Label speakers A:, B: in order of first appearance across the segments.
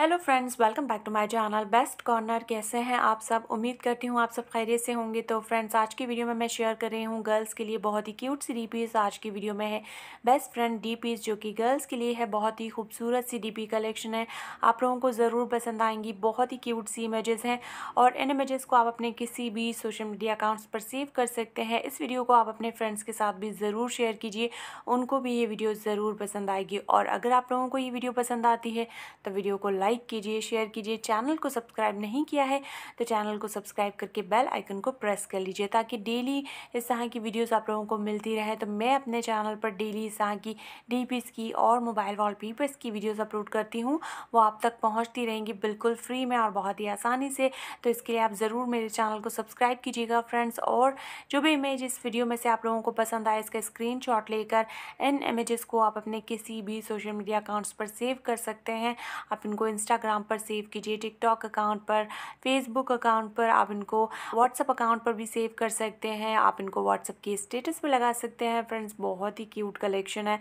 A: hello friends welcome back to my channel best corner कैसे हैं आप सब उम्मीद करती हूँ आप सब खैरियत से होंगे तो फ्रेंड्स आज की वीडियो में मैं शेयर कर रही हूँ गर्ल्स के लिए बहुत ही क्यूट सी डी आज की वीडियो में है बेस्ट फ्रेंड डी पीस जो कि गर्ल्स के लिए है बहुत ही खूबसूरत सी डी पी कलेक्शन है आप लोगों को ज़रूर पसंद आएंगी बहुत ही क्यूट सी इमेजेस हैं और इन इमेजेस को आप अपने किसी भी सोशल मीडिया अकाउंट्स पर सेव कर सकते हैं इस वीडियो को आप अपने फ्रेंड्स के साथ भी ज़रूर शेयर कीजिए उनको भी ये वीडियो ज़रूर पसंद आएगी और अगर आप लोगों को ये वीडियो पसंद आती है तो वीडियो को लाइक लाइक कीजिए शेयर कीजिए चैनल को सब्सक्राइब नहीं किया है तो चैनल को सब्सक्राइब करके बेल आइकन को प्रेस कर लीजिए ताकि डेली इस तरह की वीडियोस आप लोगों को मिलती रहे तो मैं अपने चैनल पर डेली इस तरह की डी की और मोबाइल वॉलपेपर्स की वीडियोस अपलोड करती हूँ वो आप तक पहुँचती रहेंगी बिल्कुल फ्री में और बहुत ही आसानी से तो इसके लिए आप ज़रूर मेरे चैनल को सब्सक्राइब कीजिएगा फ्रेंड्स और जो भी इमेज इस वीडियो में से आप लोगों को पसंद आए इसका स्क्रीन लेकर इन इमेज़ को आप अपने किसी भी सोशल मीडिया अकाउंट्स पर सेव कर सकते हैं आप इनको इन इंस्टाग्राम पर सेव कीजिए टिकटॉक अकाउंट पर फेसबुक अकाउंट पर आप इनको व्हाट्सअप अकाउंट पर भी सेव कर सकते हैं आप इनको व्हाट्सअप के स्टेटस पर लगा सकते हैं फ्रेंड्स बहुत ही क्यूट कलेक्शन है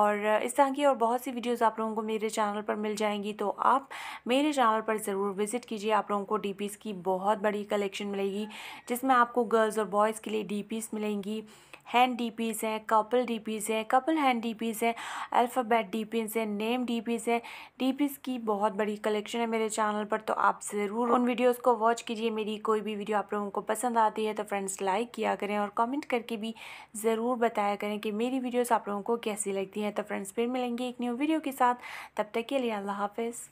A: और इस तरह की और बहुत सी वीडियोस आप लोगों को मेरे चैनल पर मिल जाएंगी तो आप मेरे चैनल पर ज़रूर विज़िट कीजिए आप लोगों को डी की बहुत बड़ी कलेक्शन मिलेगी जिसमें आपको गर्ल्स और बॉयज़ के लिए डी मिलेंगी हैंड डी पीस हैं कपल डी पीस हैं कपल हैंड डी पीस हैं अल्फ़ाबेट डी पीस हैं नेम डी पीस हैं डी पीस की बहुत बड़ी कलेक्शन है मेरे चैनल पर तो आप ज़रूर उन वीडियोस को वॉच कीजिए मेरी कोई भी वीडियो आप लोगों को पसंद आती है तो फ्रेंड्स लाइक किया करें और कमेंट करके भी ज़रूर बताया करें कि मेरी वीडियोस आप लोगों को कैसी लगती हैं तो फ्रेंड्स फिर मिलेंगे एक न्यू वीडियो के साथ तब तक के लिए अल्लाह हाफिज़